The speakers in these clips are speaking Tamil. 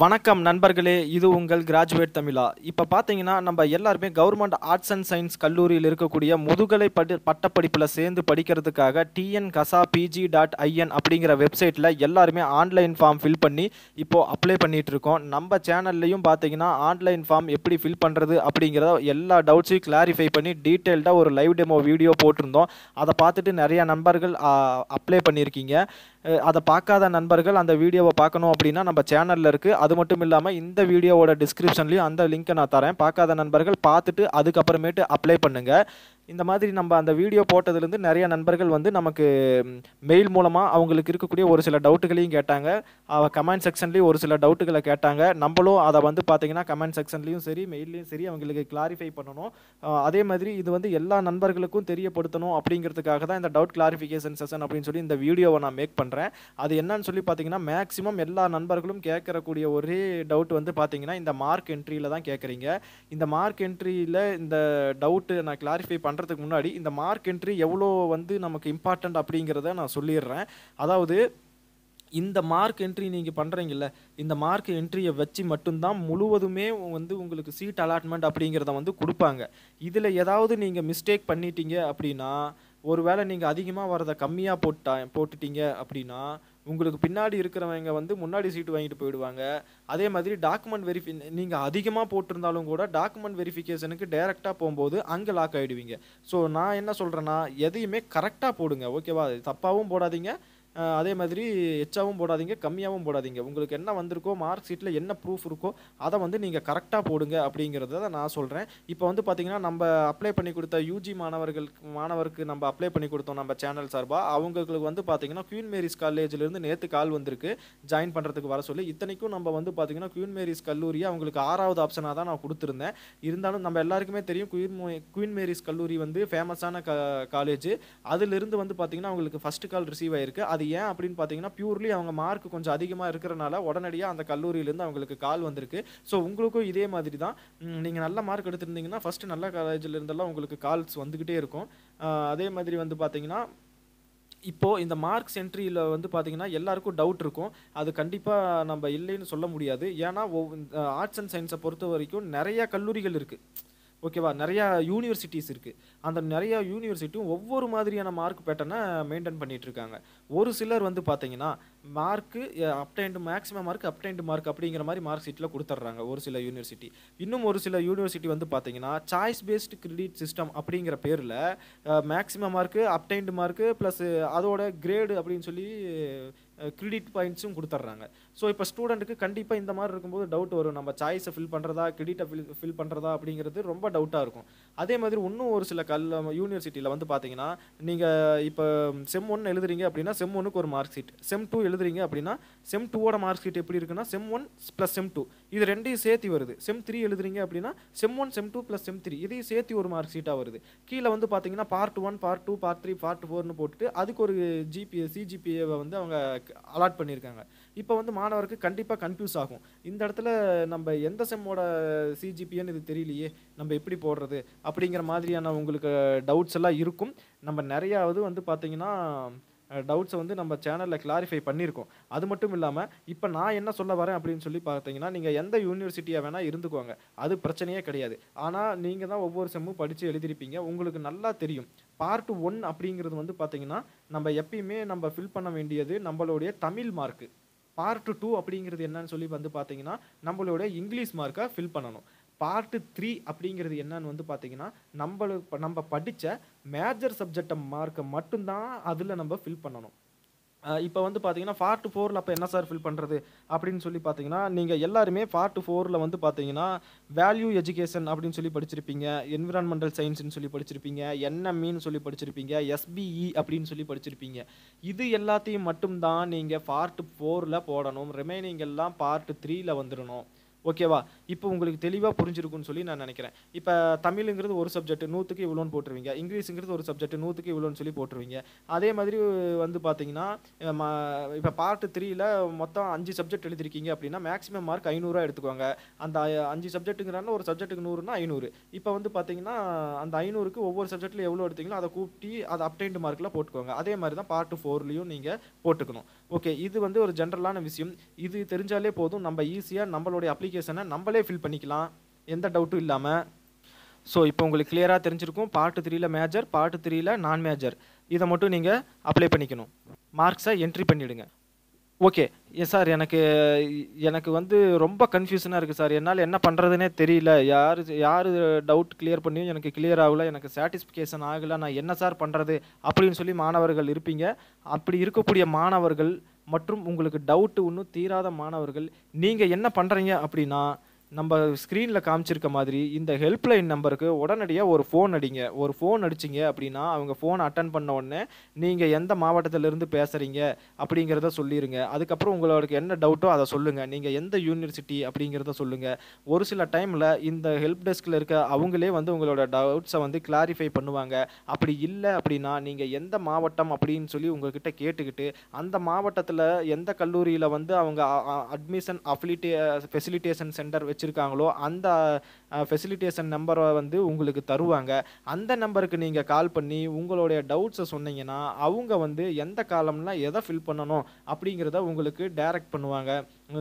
வணக்கம் நண்பர்களே இது உங்கள் கிராஜுவேட் தமிழா இப்போ பார்த்தீங்கன்னா நம்ம எல்லாருமே கவர்மெண்ட் ஆர்ட்ஸ் அண்ட் சயின்ஸ் கல்லூரியில் இருக்கக்கூடிய முதுகலை படி பட்டப்படிப்பில் சேர்ந்து படிக்கிறதுக்காக TN GASA PG dot I அப்படிங்கிற வெப்சைட்டில் எல்லாருமே ஆன்லைன் ஃபார்ம் ஃபில் பண்ணி இப்போது அப்ளை பண்ணிகிட்டு இருக்கோம் நம்ம சேனல்லையும் பார்த்தீங்கன்னா ஆன்லைன் ஃபார்ம் எப்படி ஃபில் பண்ணுறது அப்படிங்கிறத எல்லா டவுட்ஸையும் கிளாரிஃபை பண்ணி டீட்டெயில்டாக ஒரு லைவ் டெமோ வீடியோ போட்டிருந்தோம் அதை பார்த்துட்டு நிறையா நண்பர்கள் அப்ளை பண்ணியிருக்கீங்க அதை பார்க்காத நண்பர்கள் அந்த வீடியோவை பார்க்கணும் அப்படின்னா நம்ம சேனலில் இருக்குது அது மட்டும் இல்லாமல் இந்த வீடியோவோட டிஸ்கிரிப்ஷன்லேயும் அந்த லிங்க்கை நான் தரேன் பார்க்காத நண்பர்கள் பார்த்துட்டு அதுக்கப்புறமேட்டு அப்ளை பண்ணுங்கள் இந்த மாதிரி நம்ம அந்த வீடியோ போட்டதுலேருந்து நிறைய நண்பர்கள் வந்து நமக்கு மெயில் மூலமாக அவங்களுக்கு இருக்கக்கூடிய ஒரு சில டவுட்டுகளையும் கேட்டாங்க கமெண்ட் செக்ஷன்லேயும் ஒரு சில டவுட்டுகளை கேட்டாங்க நம்மளும் அதை வந்து பார்த்தீங்கன்னா கமெண்ட் செக்ஷன்லேயும் சரி மெயிலையும் சரி அவங்களுக்கு கிளாரிஃபை பண்ணணும் அதே மாதிரி இது வந்து எல்லா நண்பர்களுக்கும் தெரியப்படுத்தணும் அப்படிங்கிறதுக்காக தான் இந்த டவுட் கிளாரிஃபிகேஷன் செஷன் அப்படின்னு சொல்லி இந்த வீடியோவை நான் மேக் பண்ணுறேன் அது என்னன்னு சொல்லி பார்த்தீங்கன்னா மேக்ஸிமம் எல்லா நண்பர்களும் கேட்கறக்கூடிய ஒரே டவுட் வந்து பார்த்திங்கன்னா இந்த மார்க் என்ட்ரியில் தான் கேட்குறீங்க இந்த மார்க் என்ட்ரியில் இந்த டவுட்டு நான் கிளாரிஃபை பண்ண பண்ணுறதுக்கு முன்னாடி இந்த மார்க் என்ட்ரி எவ்வளோ வந்து நமக்கு இம்பார்ட்டண்ட் அப்படிங்கிறத நான் சொல்லிடுறேன் அதாவது இந்த மார்க் என்ட்ரி நீங்கள் பண்ணுறீங்கல்ல இந்த மார்க் என்ட்ரியை வச்சு மட்டும்தான் முழுவதுமே வந்து உங்களுக்கு சீட் அலாட்மெண்ட் அப்படிங்கிறத வந்து கொடுப்பாங்க இதில் ஏதாவது நீங்கள் மிஸ்டேக் பண்ணிட்டீங்க அப்படின்னா ஒருவேளை நீங்கள் அதிகமாக வரதை கம்மியாக போட்டா போட்டுட்டீங்க அப்படின்னா உங்களுக்கு பின்னாடி இருக்கிறவங்க வந்து முன்னாடி சீட்டு வாங்கிட்டு போயிடுவாங்க அதே மாதிரி டாக்குமெண்ட் வெரிஃபி நீங்கள் அதிகமாக போட்டிருந்தாலும் கூட டாக்குமெண்ட் வெரிஃபிகேஷனுக்கு டைரெக்டாக போகும்போது அங்கே லாக் ஆகிடுவீங்க ஸோ நான் என்ன சொல்கிறேன்னா எதையுமே கரெக்டாக போடுங்க ஓகேவா தப்பாகவும் போடாதீங்க அதே மாதிரி எச்சாவும் போடாதீங்க கம்மியாகவும் போடாதீங்க உங்களுக்கு என்ன வந்திருக்கோ மார்க் ஷீட்டில் என்ன ப்ரூஃப் இருக்கோ அதை வந்து நீங்கள் கரெக்டாக போடுங்க அப்படிங்கிறத நான் சொல்கிறேன் இப்போ வந்து பார்த்திங்கன்னா நம்ம அப்ளை பண்ணி கொடுத்த யூஜி மாணவர்களுக்கு மாணவருக்கு நம்ம அப்ளை பண்ணி கொடுத்தோம் நம்ம சேனல் சார்பாக அவங்களுக்கு வந்து பார்த்திங்கன்னா குயின் மேரிஸ் காலேஜிலேருந்து நேற்று கால் வந்திருக்கு ஜாயின் பண்ணுறதுக்கு வர சொல்லி இத்தனைக்கும் நம்ம வந்து பார்த்தீங்கன்னா குயின் மேரிஸ் கல்லூரியை அவங்களுக்கு ஆறாவது ஆப்ஷனாக தான் நான் கொடுத்துருந்தேன் இருந்தாலும் நம்ம எல்லாருக்குமே தெரியும் குயின் குயின் மேரிஸ் கல்லூரி வந்து ஃபேமஸான க காலேஜ் அதிலிருந்து வந்து பார்த்திங்கன்னா அவங்களுக்கு ஃபஸ்ட்டு கால் ரிசீவ் ஆயிருக்கு அது அது ஏன் அப்படின்னு பார்த்தீங்கன்னா பியூர்லி அவங்க மார்க் கொஞ்சம் அதிகமாக இருக்கிறனால உடனடியாக அந்த கல்லூரியிலேருந்து அவங்களுக்கு கால் வந்திருக்கு ஸோ உங்களுக்கும் இதே மாதிரி தான் நீங்கள் நல்ல மார்க் எடுத்திருந்தீங்கன்னா ஃபஸ்ட்டு நல்ல காலேஜில் இருந்தெல்லாம் உங்களுக்கு கால்ஸ் வந்துக்கிட்டே இருக்கும் அதே மாதிரி வந்து பார்த்தீங்கன்னா இப்போது இந்த மார்க்ஸ் என்ட்ரியில் வந்து பார்த்திங்கன்னா எல்லாருக்கும் டவுட் இருக்கும் அது கண்டிப்பாக நம்ம இல்லைன்னு சொல்ல முடியாது ஏன்னா ஆர்ட்ஸ் அண்ட் சயின்ஸை பொறுத்த வரைக்கும் நிறையா கல்லூரிகள் இருக்குது ஓகேவா நிறையா யூனிவர்சிட்டிஸ் இருக்குது அந்த நிறையா யூனிவர்சிட்டியும் ஒவ்வொரு மாதிரியான மார்க் பேட்டர்னை மெயின்டைன் பண்ணிகிட்ருக்காங்க ஒரு சிலர் வந்து பார்த்தீங்கன்னா mark obtained maximum mark obtained mark அப்படிங்கிற மாதிரி மார்க் ஷீட்டில் கொடுத்துட்றாங்க ஒரு சில யூனிவர்சிட்டி இன்னும் ஒரு சில யூனிவர்சிட்டி வந்து பார்த்தீங்கன்னா சாய்ஸ் பேஸ்டு கிரெடிட் சிஸ்டம் அப்படிங்கிற பேரில் maximum mark obtained mark plus அதோட கிரேடு அப்படின்னு சொல்லி கிரெடிட் பாயிண்ட்ஸும் கொடுத்துட்றாங்க ஸோ இப்போ ஸ்டூடெண்ட்டுக்கு கண்டிப்பாக இந்த மாதிரி இருக்கும்போது டவுட் வரும் நம்ம சாய்ஸை ஃபில் பண்ணுறதா கிரெடிட்டை ஃபில் ஃபில் பண்ணுறதா அப்படிங்கிறது ரொம்ப டவுட்டாக இருக்கும் அதே மாதிரி இன்னும் ஒரு சில கல் யூனிவர்சிட்டியில் வந்து பார்த்தீங்கன்னா நீங்கள் இப்போ செம் ஒன் எழுதுறீங்க அப்படின்னா செம் ஒன்னுக்கு ஒரு மார்க் ஷீட் செம் டூ எழுதுறீங்க அப்படின்னா செம் டூவோட மார்க் ஷீட் எப்படி இருக்குன்னா sem one plus sem two இது ரெண்டையும் சேர்த்து வருது செம் த்ரீ எழுதுறீங்க அப்படின்னா sem one sem two plus sem three இதையும் சேர்த்து ஒரு மார்க் ஷீட்டாக வருது கீழே வந்து பார்த்தீங்கன்னா part one part two part three part ஃபோர்னு போட்டுட்டு அதுக்கு ஒரு ஜிபிஏ சிஜிபிஏவை வந்து அவங்க அலாட் பண்ணியிருக்காங்க இப்போ வந்து மாணவருக்கு கண்டிப்பாக கன்ஃபியூஸ் ஆகும் இந்த இடத்துல நம்ம எந்த செம்மோட சிஜிபின்னு இது தெரியலையே நம்ம எப்படி போடுறது அப்படிங்கிற மாதிரியான உங்களுக்கு டவுட்ஸ் எல்லாம் இருக்கும் நம்ம நிறையாவது வந்து பார்த்திங்கன்னா டவுட்ஸை வந்து நம்ம சேனலில் கிளாரிஃபை பண்ணியிருக்கோம் அது மட்டும் இல்லாமல் இப்போ நான் என்ன சொல்ல வரேன் அப்படின்னு சொல்லி பார்த்தீங்கன்னா நீங்கள் எந்த யூனிவர்சிட்டியாக வேணால் இருந்துக்குவாங்க அது பிரச்சனையே கிடையாது ஆனால் நீங்கள் தான் ஒவ்வொரு செம்மும் படித்து எழுதியிருப்பீங்க உங்களுக்கு நல்லா தெரியும் பார்ட் ஒன் அப்படிங்கிறது வந்து பார்த்தீங்கன்னா நம்ம எப்பயுமே நம்ம ஃபில் பண்ண வேண்டியது நம்மளுடைய தமிழ் மார்க்கு பார்ட் டூ அப்படிங்கிறது என்னன்னு சொல்லி வந்து பார்த்தீங்கன்னா நம்மளோட இங்கிலீஷ் மார்க்கை ஃபில் பண்ணணும் பார்ட்டு த்ரீ அப்படிங்கிறது என்னன்னு வந்து பார்த்தீங்கன்னா நம்மளுக்கு நம்ம படித்த மேஜர் சப்ஜெக்டை மார்க்கை மட்டும்தான் அதில் நம்ம ஃபில் பண்ணணும் இப்போ வந்து பார்த்தீங்கன்னா பார்ட் ஃபோரில் அப்போ என்ன சார் ஃபில் பண்ணுறது அப்படின்னு சொல்லி பார்த்தீங்கன்னா நீங்கள் எல்லாருமே ஃபார்ட் ஃபோரில் வந்து பார்த்தீங்கன்னா வேல்யூ எஜுகேஷன் அப்படின்னு சொல்லி படிச்சிருப்பீங்க என்விரான்மெண்டல் சயின்ஸ்னு சொல்லி படிச்சிருப்பீங்க என்எம்இன்னு சொல்லி படிச்சிருப்பீங்க எஸ்பிஇ e அப்படின்னு சொல்லி படிச்சிருப்பீங்க இது எல்லாத்தையும் மட்டும்தான் நீங்கள் பார்ட் ஃபோரில் போடணும் ரிமைனிங் எல்லாம் பார்ட் த்ரீயில் வந்துடணும் ஓகேவா இப்போ உங்களுக்கு தெளிவாக புரிஞ்சிருக்குன்னு சொல்லி நான் நினைக்கிறேன் இப்போ தமிழுங்கிறது ஒரு சப்ஜெக்ட் நூற்றுக்கு இவ்வளோன்னு போட்டுருவீங்க இங்கிலீஷுங்கிறது ஒரு சப்ஜெக்ட் நூற்றுக்கு இவ்வளோன்னு சொல்லி போட்டுருவீங்க அதே மாதிரி வந்து பார்த்தீங்கன்னா இப்போ பார்ட் த்ரீயில் மொத்தம் அஞ்சு சப்ஜெக்ட் எழுதிருக்கீங்க அப்படின்னா மேக்ஸிமம் மார்க் ஐநூறுரூவா எடுத்துக்கோங்க அந்த அஞ்சு சப்ஜெக்ட்டுங்கிறாங்க ஒரு சப்ஜெக்ட்டுக்கு நூறுனா ஐநூறு இப்போ வந்து பார்த்தீங்கன்னா அந்த ஐநூறுக்கு ஒவ்வொரு சப்ஜெக்ட்டில் எவ்வளோ எடுத்தீங்களோ அதை கூப்பிட்டு அதை அப்டைண்ட் மார்க்கில் போட்டுக்கோங்க அதே மாதிரி தான் பார்ட் ஃபோர்லேயும் நீங்கள் போட்டுக்கணும் ஓகே இது வந்து ஒரு ஜென்ரலான விஷயம் இது தெரிஞ்சாலே போதும் நம்ம ஈஸியாக நம்மளுடைய அப்ளிகேஷனை நம்மளே ஃபில் பண்ணிக்கலாம் எந்த டவுட்டும் இல்லாமல் ஸோ இப்போ உங்களுக்கு கிளியராக தெரிஞ்சிருக்கும் பார்ட் த்ரீயில் மேஜர் பார்ட் த்ரீயில் நான் மேஜர் இதை மட்டும் நீங்கள் அப்ளை பண்ணிக்கணும் மார்க்ஸை என்ட்ரி பண்ணிவிடுங்க ஓகே சார் எனக்கு எனக்கு வந்து ரொம்ப கன்ஃபியூஷனாக இருக்குது சார் என்னால் என்ன பண்ணுறதுனே தெரியல யார் யார் டவுட் கிளியர் பண்ணியும் எனக்கு கிளியர் ஆகலை எனக்கு சாட்டிஸ்ஃபிகேஷன் ஆகலை நான் என்ன சார் பண்ணுறது அப்படின்னு சொல்லி மாணவர்கள் இருப்பீங்க அப்படி இருக்கக்கூடிய மாணவர்கள் மற்றும் உங்களுக்கு டவுட்டு ஒன்றும் தீராத மாணவர்கள் நீங்கள் என்ன பண்ணுறீங்க அப்படின்னா நம்ம ஸ்க்ரீனில் காமிச்சிருக்க மாதிரி இந்த ஹெல்ப்லைன் நம்பருக்கு உடனடியாக ஒரு ஃபோன் அடிங்க ஒரு ஃபோன் அடிச்சிங்க அப்படின்னா அவங்க ஃபோன் அட்டன் பண்ண உடனே நீங்கள் எந்த மாவட்டத்திலேருந்து பேசுகிறீங்க அப்படிங்கிறத சொல்லிடுங்க அதுக்கப்புறம் உங்களுக்கு என்ன டவுட்டோ அதை சொல்லுங்கள் நீங்கள் எந்த யூனிவர்சிட்டி அப்படிங்கிறத சொல்லுங்கள் ஒரு சில டைமில் இந்த ஹெல்ப் டெஸ்கில் இருக்க அவங்களே வந்து உங்களோட டவுட்ஸை வந்து கிளாரிஃபை பண்ணுவாங்க அப்படி இல்லை அப்படின்னா நீங்கள் எந்த மாவட்டம் அப்படின்னு சொல்லி உங்கள்கிட்ட கேட்டுக்கிட்டு அந்த மாவட்டத்தில் எந்த கல்லூரியில் வந்து அவங்க அட்மிஷன் அஃபிலிட்டே ஃபெசிலிட்டேஷன் சென்டர் வச்சு வச்சுருக்காங்களோ அந்த ஃபெசிலிட்டேஷன் நம்பரை வந்து உங்களுக்கு தருவாங்க அந்த நம்பருக்கு நீங்கள் கால் பண்ணி உங்களுடைய டவுட்ஸை சொன்னீங்கன்னா அவங்க வந்து எந்த காலம்லாம் எதை ஃபில் பண்ணணும் அப்படிங்கிறத உங்களுக்கு டைரக்ட் பண்ணுவாங்க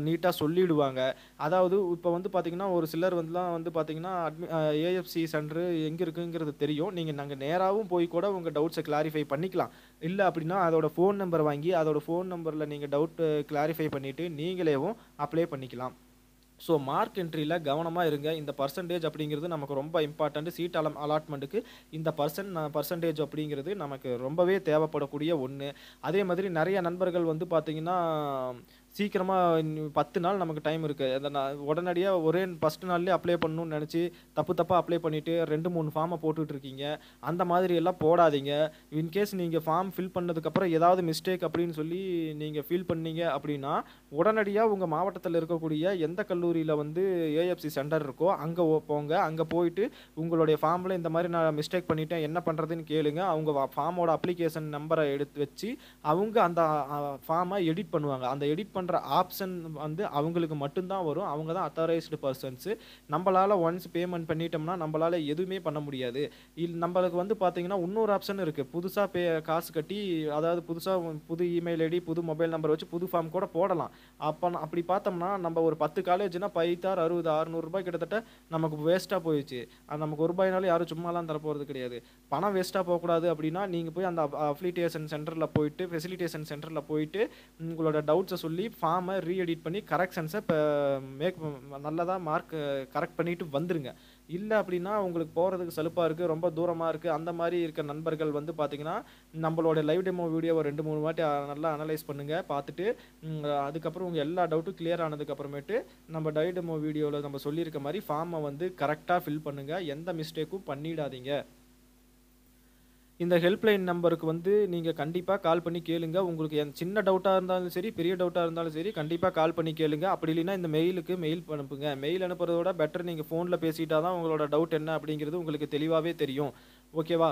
நீட்டாக சொல்லிவிடுவாங்க அதாவது இப்போ வந்து பார்த்திங்கன்னா ஒரு சிலர் வந்துலாம் வந்து பார்த்திங்கன்னா அட்மி ஏஎஃப்சி சென்ட்ரு எங்கே இருக்குங்கிறது தெரியும் நீங்கள் நாங்கள் நேராகவும் போய் கூட உங்கள் டவுட்ஸை கிளாரிஃபை பண்ணிக்கலாம் இல்லை அப்படின்னா அதோட ஃபோன் நம்பர் வாங்கி அதோட ஃபோன் நம்பரில் நீங்கள் டவுட்டு கிளாரிஃபை பண்ணிவிட்டு நீங்களேவும் அப்ளை பண்ணிக்கலாம் ஸோ மார்க் என்ட்ரியில் கவனமாக இருங்க இந்த பர்சன்டேஜ் அப்படிங்கிறது நமக்கு ரொம்ப இம்பார்ட்டண்ட்டு சீட் அலம் அலாட்மெண்ட்டுக்கு இந்த பர்சன் பர்சன்டேஜ் அப்படிங்கிறது நமக்கு ரொம்பவே தேவைப்படக்கூடிய ஒன்று அதே மாதிரி நிறைய நண்பர்கள் வந்து பார்த்திங்கன்னா சீக்கிரமாக பத்து நாள் நமக்கு டைம் இருக்குது அந்த நான் உடனடியாக ஒரே ஃபஸ்ட் நாள்லேயே அப்ளை பண்ணணும்னு நினச்சி தப்பு தப்பாக அப்ளை பண்ணிவிட்டு ரெண்டு மூணு ஃபார்மை போட்டுகிட்ருக்கீங்க அந்த மாதிரி எல்லாம் போடாதீங்க இன்கேஸ் நீங்கள் ஃபார்ம் ஃபில் பண்ணதுக்கப்புறம் ஏதாவது மிஸ்டேக் அப்படின்னு சொல்லி நீங்கள் ஃபீல் பண்ணீங்க அப்படின்னா உடனடியாக உங்கள் மாவட்டத்தில் இருக்கக்கூடிய எந்த கல்லூரியில் வந்து ஏஎஃப்சி சென்டர் இருக்கோ அங்கே போங்க அங்கே போயிட்டு உங்களுடைய ஃபார்மில் இந்த மாதிரி நான் மிஸ்டேக் பண்ணிட்டேன் என்ன பண்ணுறதுன்னு கேளுங்க அவங்க ஃபார்மோட அப்ளிகேஷன் நம்பரை எடுத்து வச்சு அவங்க அந்த ஃபார்மை எடிட் பண்ணுவாங்க அந்த எடிட் பண்ண பண்ணுற ஆப்ஷன் வந்து அவங்களுக்கு மட்டும்தான் வரும் அவங்க தான் அத்தாரைஸ்டு பர்சன்ஸு நம்மளால் ஒன்ஸ் பேமெண்ட் பண்ணிட்டோம்னா நம்மளால் எதுவுமே பண்ண முடியாது இல் நம்மளுக்கு வந்து பார்த்தீங்கன்னா இன்னொரு ஆப்ஷன் இருக்குது புதுசாக பே காசு கட்டி அதாவது புதுசாக புது இமெயில் ஐடி புது மொபைல் நம்பர் வச்சு புது ஃபார்ம் கூட போடலாம் அப்போ அப்படி பார்த்தோம்னா நம்ம ஒரு பத்து காலேஜ்னா பைத்தார் அறுபது அறுநூறுபாய் கிட்டத்தட்ட நமக்கு வேஸ்ட்டாக போயிடுச்சு நமக்கு ஒரு ரூபாய்னாலும் யாரும் சும்மாலாம் தரப்போகிறது கிடையாது பணம் வேஸ்ட்டாக போகக்கூடாது அப்படின்னா நீங்கள் போய் அந்த அஃபிலிட்டேஷன் சென்டரில் போயிட்டு ஃபெசிலிட்டேஷன் சென்டரில் போயிட்டு உங்களோட டவுட்ஸை சொல்லி ஃபார்மை ரீஎடிட் பண்ணி கரெக்ஷன்ஸை இப்போ மேக் நல்லதாக மார்க் கரெக்ட் பண்ணிட்டு வந்துருங்க இல்லை அப்படின்னா உங்களுக்கு போகிறதுக்கு சலுப்பாக இருக்குது ரொம்ப தூரமாக இருக்குது அந்த மாதிரி இருக்க நண்பர்கள் வந்து பார்த்திங்கன்னா நம்மளோட லைவ் டெமோ வீடியோவை ரெண்டு மூணு வாட்டி நல்லா அனலைஸ் பண்ணுங்கள் பார்த்துட்டு அதுக்கப்புறம் உங்கள் எல்லா டவுட்டும் கிளியர் ஆனதுக்கப்புறமேட்டு நம்ம லைவ் டெமோ வீடியோவில் நம்ம சொல்லியிருக்க மாதிரி ஃபார்மை வந்து கரெக்டாக ஃபில் பண்ணுங்கள் எந்த மிஸ்டேக்கும் பண்ணிடாதீங்க இந்த ஹெல்ப்லைன் நம்பருக்கு வந்து நீங்கள் கண்டிப்பாக கால் பண்ணி கேளுங்க உங்களுக்கு என் சின்ன டவுட்டாக இருந்தாலும் சரி பெரிய டவுட்டாக இருந்தாலும் சரி கண்டிப்பாக கால் பண்ணி கேளுங்க அப்படி இல்லைன்னா இந்த மெயிலுக்கு மெயில் அனுப்புங்க மெயில் அனுப்புறதோட பெட்டர் நீங்கள் ஃபோனில் பேசிட்டா தான் உங்களோட டவுட் என்ன அப்படிங்கிறது உங்களுக்கு தெளிவாகவே தெரியும் ஓகேவா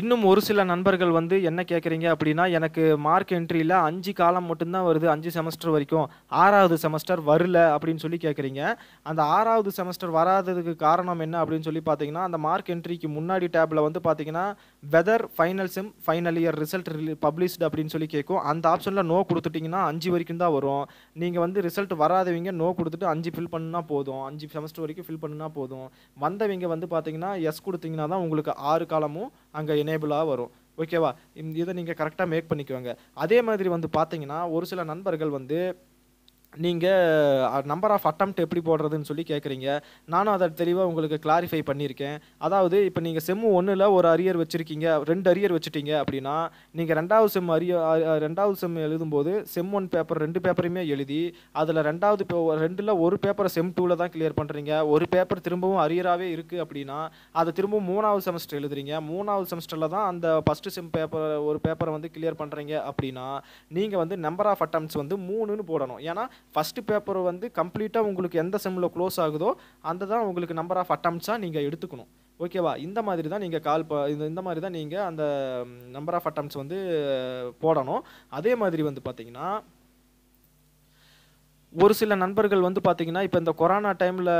இன்னும் ஒரு சில நண்பர்கள் வந்து என்ன கேட்குறீங்க அப்படின்னா எனக்கு மார்க் என்ட்ரியில் அஞ்சு காலம் மட்டும்தான் வருது அஞ்சு செமஸ்டர் வரைக்கும் ஆறாவது செமஸ்டர் வரல அப்படின்னு சொல்லி கேட்குறீங்க அந்த ஆறாவது செமஸ்டர் வராததுக்கு காரணம் என்ன அப்படின்னு சொல்லி பார்த்தீங்கன்னா அந்த மார்க் என்ட்ரிக்கு முன்னாடி டேப்பில் வந்து பார்த்தீங்கன்னா whether final sem final year result published அப்படின்னு சொல்லி கேட்கும் அந்த ஆப்ஷனில் நோ கொடுத்துட்டிங்கன்னா அஞ்சு வரைக்கும் தான் வரும் நீங்கள் வந்து ரிசல்ட் வராதவங்க நோ கொடுத்துட்டு அஞ்சு ஃபில் பண்ணால் போதும் அஞ்சு செமஸ்டர் வரைக்கும் ஃபில் பண்ணுனா போதும் வந்தவங்க வந்து பார்த்தீங்கன்னா எஸ் கொடுத்தீங்கன்னா தான் உங்களுக்கு ஆறு காலமும் அங்கே எனேபிளாக வரும் ஓகேவா இதை நீங்கள் கரெக்டாக மேக் பண்ணிக்குவாங்க அதே மாதிரி வந்து பார்த்தீங்கன்னா ஒரு சில நண்பர்கள் வந்து நீங்கள் நம்பர் ஆஃப் அட்டம்ப்ட் எப்படி போடுறதுன்னு சொல்லி கேட்குறீங்க நானும் அதை தெளிவாக உங்களுக்கு கிளாரிஃபை பண்ணியிருக்கேன் அதாவது இப்போ நீங்கள் செம்மு ஒன்றில் ஒரு அரியர் வச்சுருக்கீங்க ரெண்டு அரியர் வச்சுட்டீங்க அப்படின்னா நீங்கள் ரெண்டாவது செம் அரிய ரெண்டாவது செம் எழுதும்போது செம் ஒன் பேப்பர் ரெண்டு பேப்பரையுமே எழுதி அதில் ரெண்டாவது ரெண்டில் ஒரு பேப்பரை செம் டூவில் தான் கிளியர் பண்ணுறீங்க ஒரு பேப்பர் திரும்பவும் அரியராகவே இருக்குது அப்படின்னா அதை திரும்பவும் மூணாவது செமஸ்டர் எழுதுறீங்க மூணாவது செமஸ்டரில் தான் அந்த ஃபஸ்ட்டு செம் பேப்பர் ஒரு பேப்பரை வந்து கிளியர் பண்ணுறீங்க அப்படின்னா நீங்கள் வந்து நம்பர் ஆஃப் அட்டம்ஸ் வந்து மூணுன்னு போடணும் ஏன்னா ஃபஸ்ட்டு பேப்பர் வந்து கம்ப்ளீட்டாக உங்களுக்கு எந்த செம்மில் க்ளோஸ் ஆகுதோ அந்த தான் உங்களுக்கு நம்பர் ஆஃப் அட்டம்ஸாக நீங்கள் எடுத்துக்கணும் ஓகேவா இந்த மாதிரி தான் நீங்கள் கால் ப இந்த இந்த மாதிரி தான் நீங்கள் அந்த நம்பர் ஆஃப் அட்டம்ஸ் வந்து போடணும் அதே மாதிரி வந்து பார்த்திங்கன்னா ஒரு சில நண்பர்கள் வந்து பார்த்தீங்கன்னா இப்போ இந்த கொரோனா டைமில்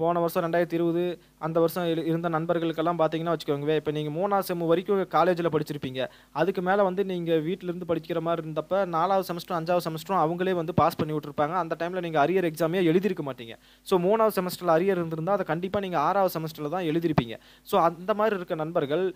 போன வருஷம் ரெண்டாயிரத்தி இருபது அந்த வருஷம் இருந்த நண்பர்களுக்கெல்லாம் பார்த்தீங்கன்னா வச்சுக்கோங்க இப்போ நீங்கள் மூணாவது செம் வரைக்கும் காலேஜில் படிச்சிருப்பீங்க அதுக்கு மேலே வந்து நீங்கள் வீட்டிலேருந்து படிக்கிற மாதிரி இருந்தப்போ நாலாவது செமஸ்டரும் அஞ்சாவது செமஸ்டரும் அவங்களே வந்து பாஸ் பண்ணி விட்டுருப்பாங்க அந்த டைமில் நீங்கள் அரியர் எக்ஸாமே எழுதியிருக்க மாட்டீங்க ஸோ மூணாவது செமஸ்டரில் அரியர் இருந்திருந்தால் அதை கண்டிப்பாக நீங்கள் ஆறாவது செமஸ்டரில் தான் எழுதிருப்பீங்க ஸோ அந்த மாதிரி இருக்க நண்பர்கள்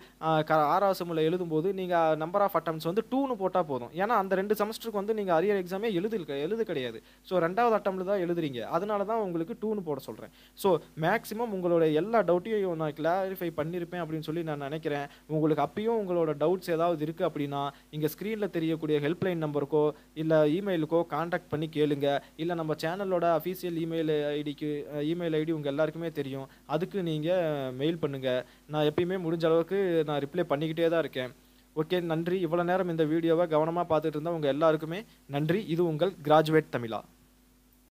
க ஆறாவது செம்மில் எழுதும்போது நீங்கள் நம்பர் ஆஃப் அட்டம்ஸ் வந்து டூன்னு போட்டால் போதும் ஏன்னா அந்த ரெண்டு செமஸ்டருக்கு வந்து நீங்கள் அரியர் எக்ஸாமே எழுது எழுது கிடையாது ஸோ ரெண்டாவது அட்டம்ல தான் எழுதுறீங்க அதனால தான் உங்களுக்கு டூன்னு போட சொல்கிறேன் ஸோ மேக்ஸிமம் உங்களோட எல்லா டவுட்டையும் நான் கிளாரிஃபை பண்ணியிருப்பேன் அப்படின்னு சொல்லி நான் நினைக்கிறேன் உங்களுக்கு அப்பயும் உங்களோட டவுட்ஸ் ஏதாவது இருக்குது அப்படின்னா இங்கே ஸ்க்ரீனில் தெரியக்கூடிய ஹெல்ப்லைன் நம்பருக்கோ இல்லை இமெயிலுக்கோ காண்டாக்ட் பண்ணி கேளுங்க இல்லை நம்ம சேனலோட அஃபீஷியல் இமெயில் ஐடிக்கு இமெயில் ஐடி உங்கள் எல்லாருக்குமே தெரியும் அதுக்கு நீங்கள் மெயில் பண்ணுங்கள் நான் எப்பயுமே முடிஞ்ச அளவுக்கு நான் ரிப்ளை பண்ணிக்கிட்டே தான் இருக்கேன் ஓகே நன்றி இவ்வளோ நேரம் இந்த வீடியோவை கவனமாக பார்த்துட்டு இருந்தால் உங்கள் எல்லாருக்குமே நன்றி இது உங்கள் கிராஜுவேட் தமிழா